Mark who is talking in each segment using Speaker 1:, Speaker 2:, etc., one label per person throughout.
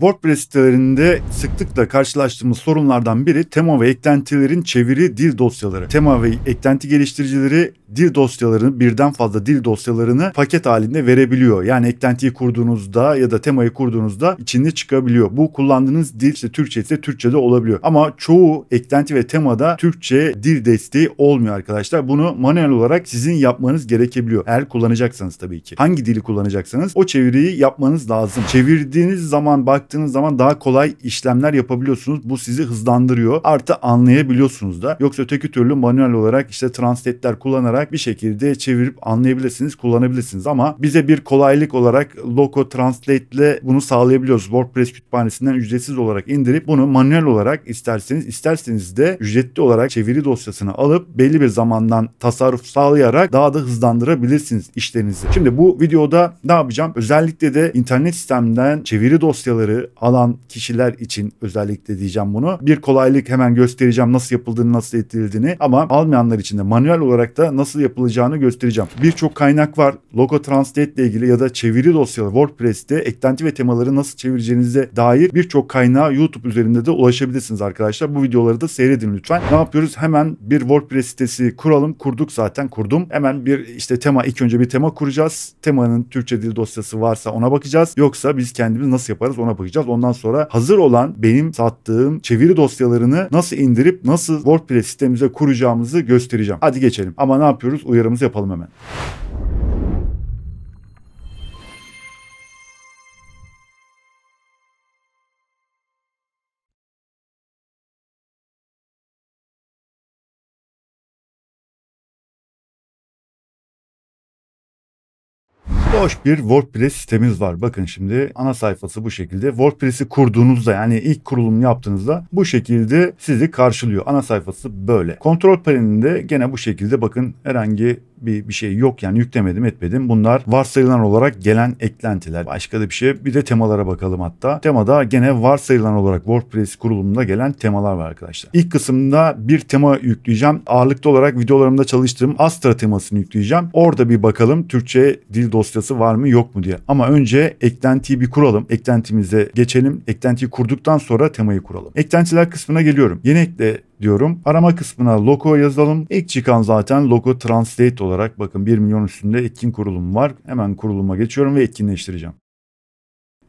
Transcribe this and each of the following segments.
Speaker 1: WordPress sitelerinde sıklıkla karşılaştığımız sorunlardan biri tema ve eklentilerin çeviri dil dosyaları. Tema ve eklenti geliştiricileri dil dosyalarını birden fazla dil dosyalarını paket halinde verebiliyor. Yani eklentiyi kurduğunuzda ya da temayı kurduğunuzda içinde çıkabiliyor. Bu kullandığınız dil işte Türkçe ise Türkçe de olabiliyor. Ama çoğu eklenti ve temada Türkçe dil desteği olmuyor arkadaşlar. Bunu manuel olarak sizin yapmanız gerekebiliyor. Eğer kullanacaksanız tabii ki. Hangi dili kullanacaksanız o çeviriyi yapmanız lazım. Çevirdiğiniz zaman bak bıraktığınız zaman daha kolay işlemler yapabiliyorsunuz. Bu sizi hızlandırıyor. Artı anlayabiliyorsunuz da. Yoksa öteki türlü manuel olarak işte translate'ler kullanarak bir şekilde çevirip anlayabilirsiniz, kullanabilirsiniz. Ama bize bir kolaylık olarak Loco Translate ile bunu sağlayabiliyoruz. WordPress kütüphanesinden ücretsiz olarak indirip bunu manuel olarak isterseniz isterseniz de ücretli olarak çeviri dosyasını alıp belli bir zamandan tasarruf sağlayarak daha da hızlandırabilirsiniz işlerinizi. Şimdi bu videoda ne yapacağım? Özellikle de internet sistemden çeviri dosyaları kararları alan kişiler için özellikle diyeceğim bunu. Bir kolaylık hemen göstereceğim nasıl yapıldığını nasıl ettirildiğini ama almayanlar için de manuel olarak da nasıl yapılacağını göstereceğim. Birçok kaynak var. Logo Translate ile ilgili ya da çeviri dosyaları WordPress'te eklenti ve temaları nasıl çevireceğinize dair birçok kaynağa YouTube üzerinde de ulaşabilirsiniz arkadaşlar. Bu videoları da seyredin lütfen. Ne yapıyoruz? Hemen bir WordPress sitesi kuralım. Kurduk zaten kurdum. Hemen bir işte tema ilk önce bir tema kuracağız. Temanın Türkçe dil dosyası varsa ona bakacağız. Yoksa biz kendimiz nasıl yaparız ona bakacağız bakacağız. Ondan sonra hazır olan benim sattığım çeviri dosyalarını nasıl indirip nasıl WordPress sistemimize kuracağımızı göstereceğim. Hadi geçelim. Ama ne yapıyoruz? Uyarımızı yapalım hemen. hoş bir WordPress sitemiz var. Bakın şimdi ana sayfası bu şekilde. WordPress'i kurduğunuzda yani ilk kurulum yaptığınızda bu şekilde sizi karşılıyor. Ana sayfası böyle. Kontrol panelinde gene bu şekilde bakın herhangi bir, bir şey yok yani yüklemedim etmedim. Bunlar varsayılan olarak gelen eklentiler. Başka da bir şey. Bir de temalara bakalım hatta. Temada gene varsayılan olarak WordPress kurulumunda gelen temalar var arkadaşlar. İlk kısımda bir tema yükleyeceğim. Ağırlıklı olarak videolarımda çalıştığım Astra temasını yükleyeceğim. Orada bir bakalım Türkçe dil dosyası var mı yok mu diye. Ama önce eklentiyi bir kuralım. Eklentimize geçelim. Eklentiyi kurduktan sonra temayı kuralım. Eklentiler kısmına geliyorum. Yeni ekle diyorum. Arama kısmına loco yazalım. İlk çıkan zaten loco translate olarak bakın 1 milyon üstünde etkin kurulum var. Hemen kuruluma geçiyorum ve etkinleştireceğim.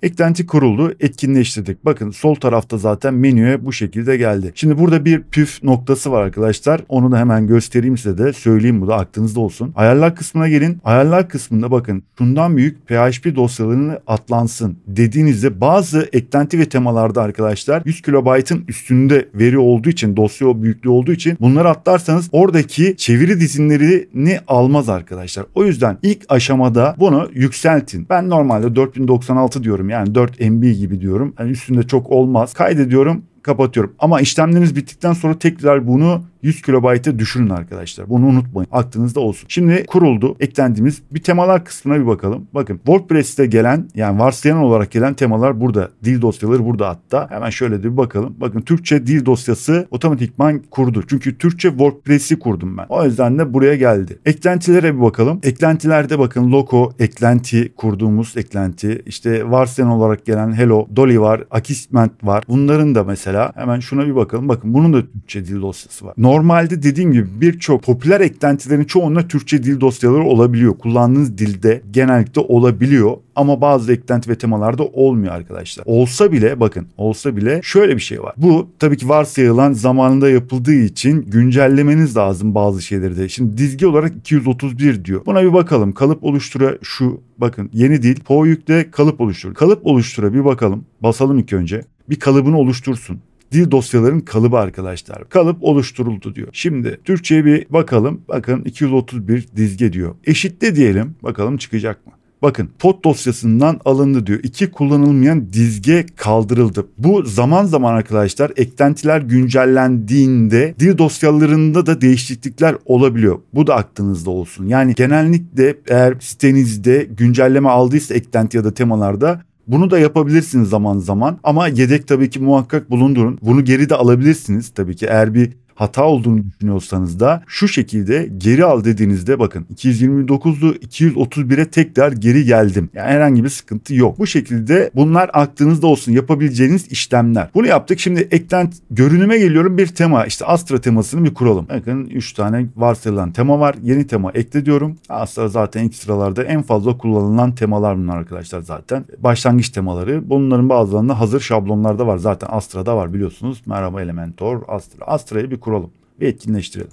Speaker 1: Eklenti kuruldu. Etkinleştirdik. Bakın sol tarafta zaten menüye bu şekilde geldi. Şimdi burada bir püf noktası var arkadaşlar. Onu da hemen göstereyim size de söyleyeyim bu da aklınızda olsun. Ayarlar kısmına gelin. Ayarlar kısmında bakın şundan büyük PHP dosyalarını atlansın dediğinizde bazı eklenti ve temalarda arkadaşlar 100 kilobaytın üstünde veri olduğu için dosya büyüklüğü olduğu için bunları atlarsanız oradaki çeviri dizinlerini almaz arkadaşlar. O yüzden ilk aşamada bunu yükseltin. Ben normalde 4096 diyorum yani 4 MB gibi diyorum. Yani üstünde çok olmaz. Kaydediyorum kapatıyorum. Ama işlemleriniz bittikten sonra tekrar bunu 100 kilobayta düşürün arkadaşlar. Bunu unutmayın. Aklınızda olsun. Şimdi kuruldu. Eklendiğimiz bir temalar kısmına bir bakalım. Bakın WordPress'te gelen yani varsayan olarak gelen temalar burada. Dil dosyaları burada hatta. Hemen şöyle de bir bakalım. Bakın Türkçe dil dosyası otomatikman kurdu. Çünkü Türkçe WordPress'i kurdum ben. O yüzden de buraya geldi. Eklentilere bir bakalım. Eklentilerde bakın logo, eklenti kurduğumuz eklenti. işte varsayan olarak gelen Hello, Dolly var, Akisment var. Bunların da mesela mesela hemen şuna bir bakalım. Bakın bunun da Türkçe dil dosyası var. Normalde dediğim gibi birçok popüler eklentilerin çoğunda Türkçe dil dosyaları olabiliyor. Kullandığınız dilde genellikle olabiliyor ama bazı eklenti ve temalarda olmuyor arkadaşlar. Olsa bile bakın olsa bile şöyle bir şey var. Bu tabii ki varsayılan zamanında yapıldığı için güncellemeniz lazım bazı şeyleri de. Şimdi dizgi olarak 231 diyor. Buna bir bakalım. Kalıp oluştura şu bakın yeni dil. Po yükle kalıp oluştur. Kalıp oluştura bir bakalım. Basalım ilk önce. Bir kalıbını oluştursun dil dosyaların kalıbı arkadaşlar. Kalıp oluşturuldu diyor. Şimdi Türkçe'ye bir bakalım. Bakın 231 dizge diyor. Eşitle diyelim. Bakalım çıkacak mı? Bakın pot dosyasından alındı diyor. İki kullanılmayan dizge kaldırıldı. Bu zaman zaman arkadaşlar eklentiler güncellendiğinde dil dosyalarında da değişiklikler olabiliyor. Bu da aklınızda olsun. Yani genellikle eğer sitenizde güncelleme aldıysa eklenti ya da temalarda bunu da yapabilirsiniz zaman zaman ama yedek tabii ki muhakkak bulundurun. Bunu geri de alabilirsiniz tabii ki eğer bir hata olduğunu düşünüyorsanız da şu şekilde geri al dediğinizde bakın 229'du 231'e tekrar geri geldim. Yani herhangi bir sıkıntı yok. Bu şekilde bunlar aklınızda olsun yapabileceğiniz işlemler. Bunu yaptık. Şimdi eklent görünüme geliyorum bir tema. İşte Astra temasını bir kuralım. Bakın 3 tane varsayılan tema var. Yeni tema ekle diyorum. Astra zaten ilk sıralarda en fazla kullanılan temalar bunlar arkadaşlar zaten. Başlangıç temaları. Bunların bazılarında hazır şablonlarda var. Zaten Astra'da var biliyorsunuz. Merhaba Elementor, Astra. Astra'yı bir kuralım ve etkinleştirelim.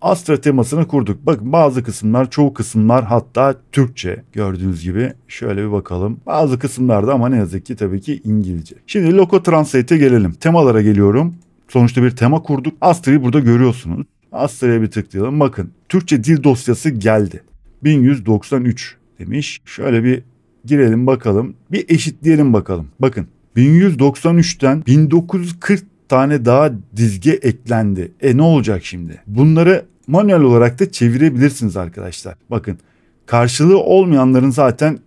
Speaker 1: Astra temasını kurduk. Bakın bazı kısımlar, çoğu kısımlar hatta Türkçe gördüğünüz gibi. Şöyle bir bakalım. Bazı kısımlarda ama ne yazık ki tabii ki İngilizce. Şimdi Loco Translate'e gelelim. Temalara geliyorum. Sonuçta bir tema kurduk. Astra'yı burada görüyorsunuz. Astra'ya bir tıklayalım. Bakın Türkçe dil dosyası geldi. 1193 demiş. Şöyle bir girelim bakalım. Bir eşitleyelim bakalım. Bakın 1193'ten 1940 tane daha dizge eklendi. E ne olacak şimdi? Bunları manuel olarak da çevirebilirsiniz arkadaşlar. Bakın karşılığı olmayanların zaten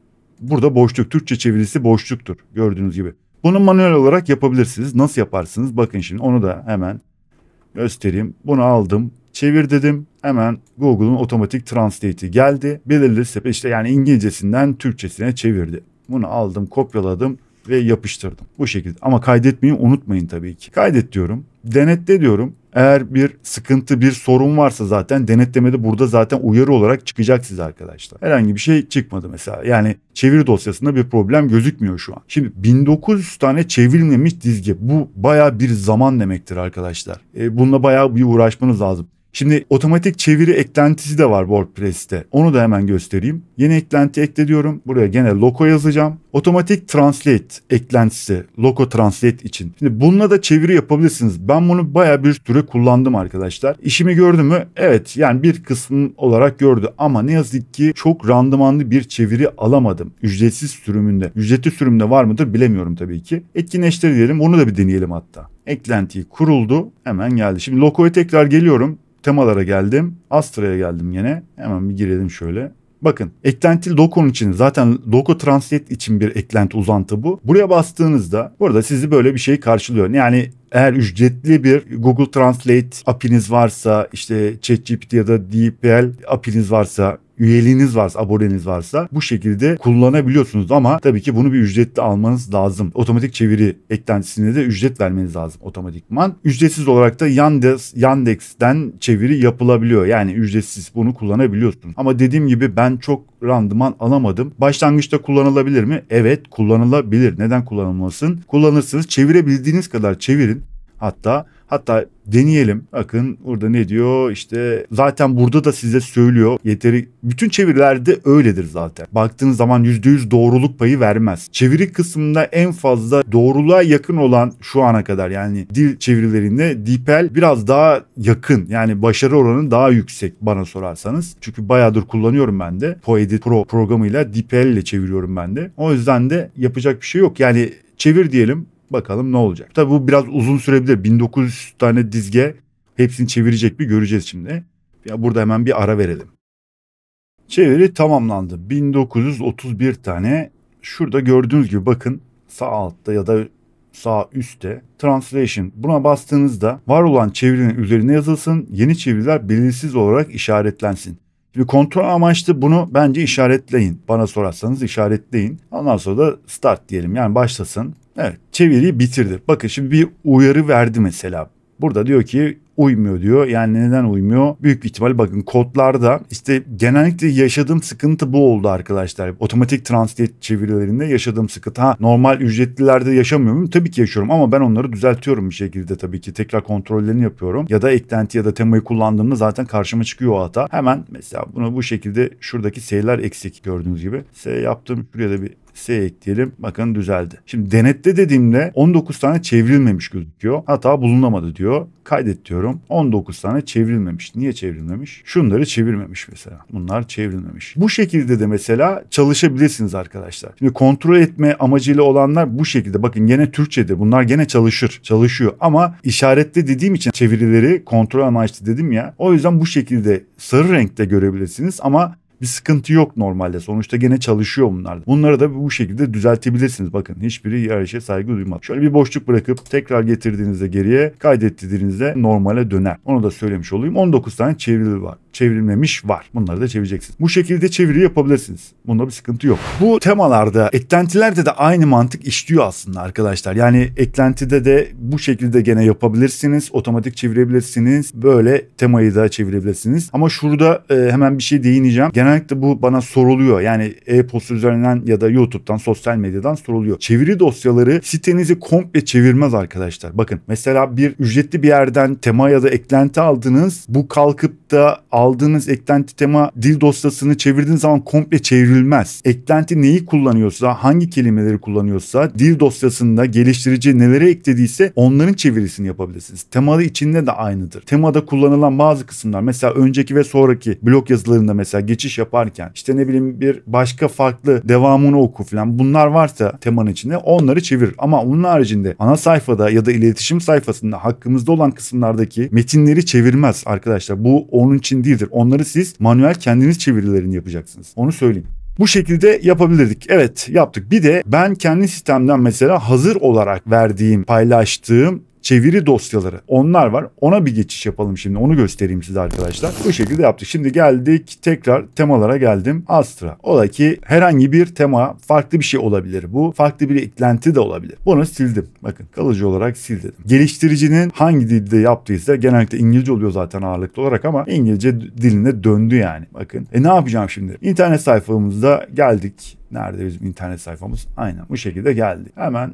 Speaker 1: burada boşluk. Türkçe çevirisi boşluktur gördüğünüz gibi. Bunu manuel olarak yapabilirsiniz. Nasıl yaparsınız? Bakın şimdi onu da hemen göstereyim. Bunu aldım. Çevir dedim. Hemen Google'un otomatik translate'i geldi. Belirli işte yani İngilizcesinden Türkçesine çevirdi. Bunu aldım, kopyaladım ve yapıştırdım. Bu şekilde ama kaydetmeyi unutmayın tabii ki. Kaydet diyorum. Denetle diyorum. Eğer bir sıkıntı, bir sorun varsa zaten denetlemede burada zaten uyarı olarak çıkacak size arkadaşlar. Herhangi bir şey çıkmadı mesela. Yani çeviri dosyasında bir problem gözükmüyor şu an. Şimdi 1900 tane çevrilmemiş dizge. Bu baya bir zaman demektir arkadaşlar. E, bununla baya bir uğraşmanız lazım. Şimdi otomatik çeviri eklentisi de var WordPress'te. Onu da hemen göstereyim. Yeni eklenti ekle diyorum. Buraya gene loco yazacağım. Otomatik translate eklentisi. Loco translate için. Şimdi bununla da çeviri yapabilirsiniz. Ben bunu baya bir süre kullandım arkadaşlar. İşimi gördü mü? Evet yani bir kısmı olarak gördü. Ama ne yazık ki çok randımanlı bir çeviri alamadım. Ücretsiz sürümünde. Ücretli sürümde var mıdır bilemiyorum tabii ki. Etkinleştir diyelim. Onu da bir deneyelim hatta. Eklentiyi kuruldu. Hemen geldi. Şimdi loco'ya tekrar geliyorum temalara geldim. Astra'ya geldim yine. Hemen bir girelim şöyle. Bakın eklenti Doco'nun için zaten Doco Translate için bir eklenti uzantı bu. Buraya bastığınızda burada sizi böyle bir şey karşılıyor. Yani eğer ücretli bir Google Translate API'niz varsa işte ChatGPT ya da DeepL API'niz varsa üyeliğiniz varsa, aboneniz varsa bu şekilde kullanabiliyorsunuz ama tabii ki bunu bir ücretli almanız lazım. Otomatik çeviri eklentisine de ücret vermeniz lazım otomatikman. Ücretsiz olarak da Yandex, Yandex'ten çeviri yapılabiliyor. Yani ücretsiz bunu kullanabiliyorsunuz. Ama dediğim gibi ben çok randıman alamadım. Başlangıçta kullanılabilir mi? Evet kullanılabilir. Neden kullanılmasın? Kullanırsınız. Çevirebildiğiniz kadar çevirin. Hatta Hatta deneyelim. Bakın, burada ne diyor? İşte zaten burada da size söylüyor. Yeteri bütün çevirilerde öyledir zaten. Baktığınız zaman %100 doğruluk payı vermez. Çeviri kısmında en fazla doğruluğa yakın olan şu ana kadar yani dil çevirilerinde DeepL biraz daha yakın. Yani başarı oranı daha yüksek bana sorarsanız. Çünkü bayağıdır kullanıyorum ben de. Poedit Pro programıyla DeepL ile çeviriyorum ben de. O yüzden de yapacak bir şey yok. Yani çevir diyelim Bakalım ne olacak. Tabi bu biraz uzun sürebilir. 1900 tane dizge hepsini çevirecek bir göreceğiz şimdi. Ya burada hemen bir ara verelim. Çeviri tamamlandı. 1931 tane. Şurada gördüğünüz gibi bakın sağ altta ya da sağ üstte translation buna bastığınızda var olan çevirinin üzerine yazılsın. Yeni çeviriler belirsiz olarak işaretlensin. Şimdi kontrol amaçlı bunu bence işaretleyin. Bana sorarsanız işaretleyin. Ondan sonra da start diyelim yani başlasın. Evet, çeviriyi bitirdi. Bakın şimdi bir uyarı verdi mesela. Burada diyor ki uymuyor diyor. Yani neden uymuyor? Büyük bir ihtimal bakın kodlarda işte genellikle yaşadığım sıkıntı bu oldu arkadaşlar. Otomatik translate çevirilerinde yaşadığım sıkıntı. Ha normal ücretlilerde yaşamıyorum. Tabii ki yaşıyorum ama ben onları düzeltiyorum bir şekilde tabii ki. Tekrar kontrollerini yapıyorum. Ya da eklenti ya da temayı kullandığımda zaten karşıma çıkıyor o hata. Hemen mesela bunu bu şekilde şuradaki S'ler eksik gördüğünüz gibi. S yaptım. Şuraya da bir siteye ekleyelim. Bakın düzeldi. Şimdi denetle dediğimde 19 tane çevrilmemiş gözüküyor. Hata bulunamadı diyor. Kaydet diyorum. 19 tane çevrilmemiş. Niye çevrilmemiş? Şunları çevirmemiş mesela. Bunlar çevrilmemiş. Bu şekilde de mesela çalışabilirsiniz arkadaşlar. Şimdi kontrol etme amacıyla olanlar bu şekilde. Bakın gene Türkçe'de bunlar gene çalışır. Çalışıyor ama işaretle dediğim için çevirileri kontrol amaçlı dedim ya. O yüzden bu şekilde sarı renkte görebilirsiniz ama bir sıkıntı yok normalde. Sonuçta gene çalışıyor bunlar. Bunları da bu şekilde düzeltebilirsiniz. Bakın hiçbiri yarışa saygı duymaz. Şöyle bir boşluk bırakıp tekrar getirdiğinizde geriye kaydettirdiğinizde normale döner. Onu da söylemiş olayım. 19 tane çevrili var. Çevrilmemiş var. Bunları da çevireceksiniz. Bu şekilde çeviri yapabilirsiniz. Bunda bir sıkıntı yok. Bu temalarda, eklentilerde de aynı mantık işliyor aslında arkadaşlar. Yani eklentide de bu şekilde gene yapabilirsiniz. Otomatik çevirebilirsiniz. Böyle temayı da çevirebilirsiniz. Ama şurada e, hemen bir şey değineceğim. Genel genellikle bu bana soruluyor. Yani e-posta üzerinden ya da YouTube'dan, sosyal medyadan soruluyor. Çeviri dosyaları sitenizi komple çevirmez arkadaşlar. Bakın mesela bir ücretli bir yerden tema ya da eklenti aldınız. Bu kalkıp da aldığınız eklenti tema dil dosyasını çevirdiğiniz zaman komple çevrilmez. Eklenti neyi kullanıyorsa, hangi kelimeleri kullanıyorsa, dil dosyasında geliştirici nelere eklediyse onların çevirisini yapabilirsiniz. Temada içinde de aynıdır. Temada kullanılan bazı kısımlar mesela önceki ve sonraki blog yazılarında mesela geçiş iş yaparken işte ne bileyim bir başka farklı devamını oku falan bunlar varsa temanın içinde onları çevir. Ama onun haricinde ana sayfada ya da iletişim sayfasında hakkımızda olan kısımlardaki metinleri çevirmez arkadaşlar. Bu onun için değildir. Onları siz manuel kendiniz çevirilerini yapacaksınız. Onu söyleyeyim. Bu şekilde yapabilirdik. Evet yaptık. Bir de ben kendi sistemden mesela hazır olarak verdiğim, paylaştığım çeviri dosyaları onlar var. Ona bir geçiş yapalım şimdi onu göstereyim size arkadaşlar. Bu şekilde yaptık. Şimdi geldik tekrar temalara geldim. Astra. ki herhangi bir tema farklı bir şey olabilir bu. Farklı bir eklenti de olabilir. Bunu sildim. Bakın kalıcı olarak sil dedim. Geliştiricinin hangi dilde yaptıysa genellikle İngilizce oluyor zaten ağırlıklı olarak ama İngilizce diline döndü yani. Bakın. E ne yapacağım şimdi? İnternet sayfamızda geldik. Nerede bizim internet sayfamız? Aynen bu şekilde geldi. Hemen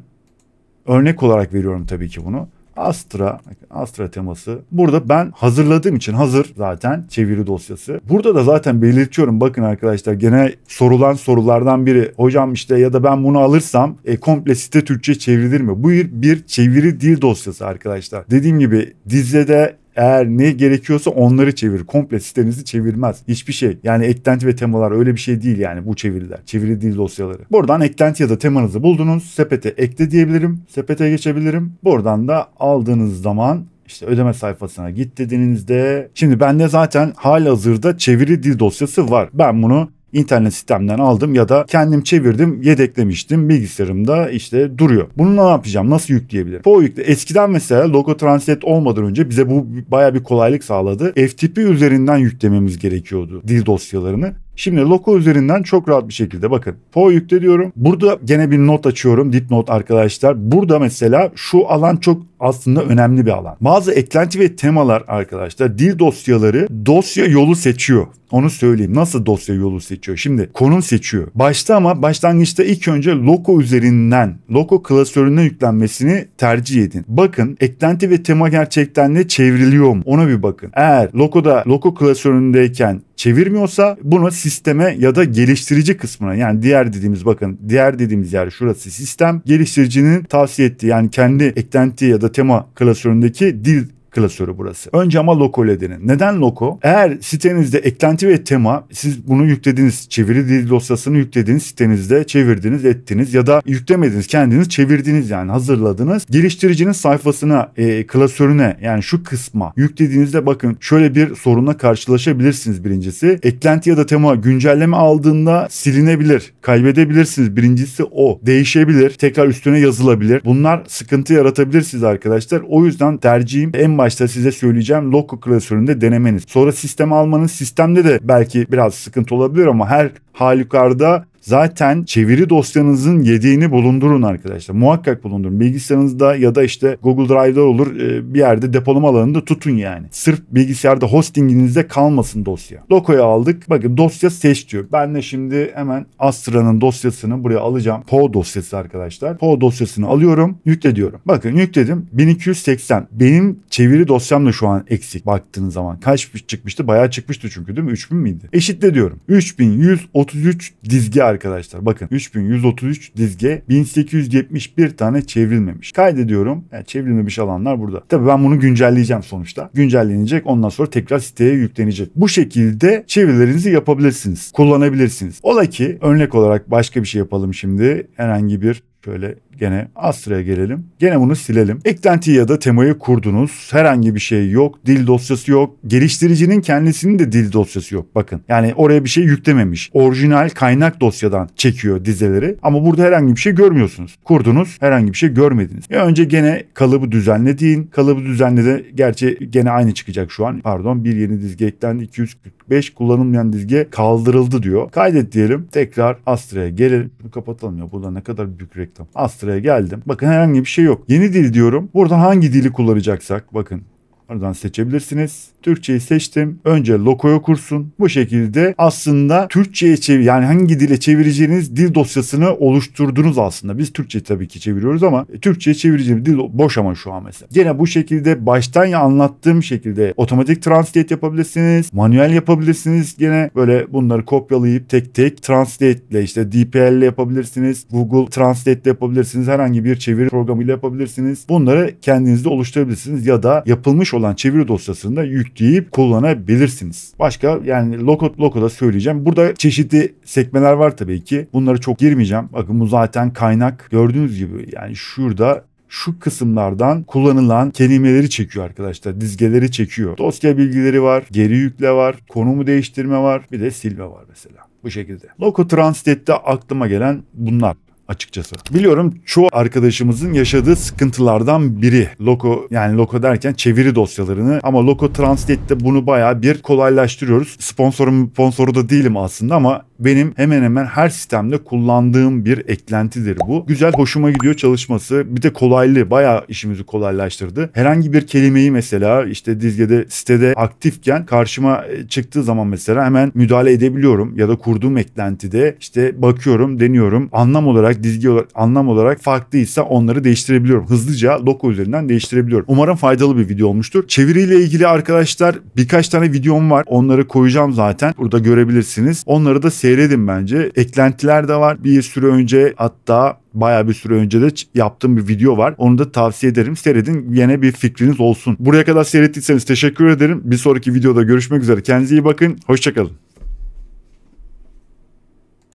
Speaker 1: örnek olarak veriyorum tabii ki bunu. Astra, Astra teması. Burada ben hazırladığım için hazır zaten çeviri dosyası. Burada da zaten belirtiyorum bakın arkadaşlar gene sorulan sorulardan biri. Hocam işte ya da ben bunu alırsam e, komple site Türkçe çevrilir mi? Bu bir çeviri dil dosyası arkadaşlar. Dediğim gibi dizide eğer ne gerekiyorsa onları çevir. Komple sitenizi çevirmez. Hiçbir şey. Yani eklenti ve temalar öyle bir şey değil yani bu çeviriler. Çeviri değil dosyaları. Buradan eklenti ya da temanızı buldunuz. Sepete ekle diyebilirim. Sepete geçebilirim. Buradan da aldığınız zaman işte ödeme sayfasına git dediğinizde şimdi bende zaten hali hazırda çeviri dil dosyası var. Ben bunu internet sistemden aldım ya da kendim çevirdim, yedeklemiştim. Bilgisayarımda işte duruyor. Bunu ne yapacağım? Nasıl yükleyebilirim? Po yükle. Eskiden mesela logo translate olmadan önce bize bu baya bir kolaylık sağladı. FTP üzerinden yüklememiz gerekiyordu dil dosyalarını. Şimdi Loco üzerinden çok rahat bir şekilde bakın. Po yükle diyorum. Burada gene bir not açıyorum. Dipnot arkadaşlar. Burada mesela şu alan çok aslında önemli bir alan. Bazı eklenti ve temalar arkadaşlar dil dosyaları dosya yolu seçiyor. Onu söyleyeyim. Nasıl dosya yolu seçiyor? Şimdi konum seçiyor. Başta ama başlangıçta ilk önce Loco üzerinden, Loco klasörüne yüklenmesini tercih edin. Bakın eklenti ve tema gerçekten de çevriliyor mu? Ona bir bakın. Eğer Loco'da Loco klasöründeyken çevirmiyorsa bunu sisteme ya da geliştirici kısmına yani diğer dediğimiz bakın diğer dediğimiz yer şurası sistem geliştiricinin tavsiye ettiği yani kendi eklenti ya da tema klasöründeki dil klasörü burası. Önce ama loko edinin. Neden loko? Eğer sitenizde eklenti ve tema siz bunu yüklediniz, çeviri dil dosyasını yüklediniz, sitenizde çevirdiniz ettiniz ya da yüklemediniz kendiniz çevirdiniz yani hazırladınız. Geliştiricinin sayfasına e, klasörüne yani şu kısma yüklediğinizde bakın şöyle bir sorunla karşılaşabilirsiniz birincisi. Eklenti ya da tema güncelleme aldığında silinebilir, kaybedebilirsiniz. Birincisi o. Değişebilir, tekrar üstüne yazılabilir. Bunlar sıkıntı yaratabilir siz arkadaşlar. O yüzden tercihim en başta size söyleyeceğim Loco klasöründe denemeniz. Sonra sistem almanız sistemde de belki biraz sıkıntı olabilir ama her halükarda zaten çeviri dosyanızın yediğini bulundurun arkadaşlar. Muhakkak bulundurun. Bilgisayarınızda ya da işte Google Drive'da olur e, bir yerde depolama alanında tutun yani. Sırf bilgisayarda hostinginizde kalmasın dosya. Doko'ya aldık. Bakın dosya seç diyor. Ben de şimdi hemen Astra'nın dosyasını buraya alacağım. Po dosyası arkadaşlar. Po dosyasını alıyorum. Yükle diyorum. Bakın yükledim. 1280. Benim çeviri dosyam da şu an eksik baktığınız zaman. Kaç çıkmıştı? Bayağı çıkmıştı çünkü değil mi? 3000 miydi? Eşitle diyorum. 3133 dizgi arkadaşlar. Bakın 3133 dizge 1871 tane çevrilmemiş. Kaydediyorum. Yani çevrilmemiş alanlar burada. Tabii ben bunu güncelleyeceğim sonuçta. Güncellenecek ondan sonra tekrar siteye yüklenecek. Bu şekilde çevirilerinizi yapabilirsiniz. Kullanabilirsiniz. Ola ki örnek olarak başka bir şey yapalım şimdi. Herhangi bir şöyle gene Astra'ya gelelim. Gene bunu silelim. Eklentiyi ya da temayı kurdunuz. Herhangi bir şey yok. Dil dosyası yok. Geliştiricinin kendisinin de dil dosyası yok. Bakın yani oraya bir şey yüklememiş. Orijinal kaynak dosyadan çekiyor dizeleri. Ama burada herhangi bir şey görmüyorsunuz. Kurdunuz herhangi bir şey görmediniz. Ya önce gene kalıbı düzenlediğin. Kalıbı düzenledi. gerçi gene aynı çıkacak şu an. Pardon bir yeni dizge eklendi. 245 kullanılmayan dizge kaldırıldı diyor. Kaydet diyelim. Tekrar Astra'ya gelelim. Bunu kapatalım ya. Burada ne kadar büyük reklam. Astra sıraya geldim. Bakın herhangi bir şey yok. Yeni dil diyorum. Burada hangi dili kullanacaksak bakın Oradan seçebilirsiniz. Türkçeyi seçtim. Önce lokoya kursun. Bu şekilde aslında Türkçe'ye çevir yani hangi dile çevireceğiniz dil dosyasını oluşturdunuz aslında. Biz Türkçe tabii ki çeviriyoruz ama e, Türkçe'ye çevireceğim dil boş ama şu an mesela. Gene bu şekilde baştan ya anlattığım şekilde otomatik translate yapabilirsiniz. Manuel yapabilirsiniz. Gene böyle bunları kopyalayıp tek tek translate ile işte DPL ile yapabilirsiniz. Google Translate ile yapabilirsiniz. Herhangi bir çeviri programıyla yapabilirsiniz. Bunları kendinizde oluşturabilirsiniz ya da yapılmış olan çeviri dosyasında yükleyip kullanabilirsiniz. Başka yani Loco, Loco'da söyleyeceğim. Burada çeşitli sekmeler var tabii ki. Bunları çok girmeyeceğim. Bakın bu zaten kaynak. Gördüğünüz gibi yani şurada şu kısımlardan kullanılan kelimeleri çekiyor arkadaşlar. Dizgeleri çekiyor. Dosya bilgileri var, geri yükle var, konumu değiştirme var, bir de silme var mesela. Bu şekilde. Loco Translate'de aklıma gelen bunlar açıkçası. Biliyorum çoğu arkadaşımızın yaşadığı sıkıntılardan biri. Loco yani Loco derken çeviri dosyalarını ama Loco Translate'de bunu baya bir kolaylaştırıyoruz. Sponsorum sponsoru da değilim aslında ama benim hemen hemen her sistemde kullandığım bir eklentidir bu. Güzel hoşuma gidiyor çalışması. Bir de kolaylı baya işimizi kolaylaştırdı. Herhangi bir kelimeyi mesela işte dizgede sitede aktifken karşıma e, çıktığı zaman mesela hemen müdahale edebiliyorum ya da kurduğum eklentide işte bakıyorum deniyorum anlam olarak olarak, dizgi olarak, anlam olarak farklıysa onları değiştirebiliyorum. Hızlıca logo üzerinden değiştirebiliyorum. Umarım faydalı bir video olmuştur. Çeviriyle ilgili arkadaşlar birkaç tane videom var. Onları koyacağım zaten. Burada görebilirsiniz. Onları da seyredin bence. Eklentiler de var. Bir süre önce hatta baya bir süre önce de yaptığım bir video var. Onu da tavsiye ederim. Seyredin yine bir fikriniz olsun. Buraya kadar seyrettiyseniz teşekkür ederim. Bir sonraki videoda görüşmek üzere. Kendinize iyi bakın. Hoşçakalın.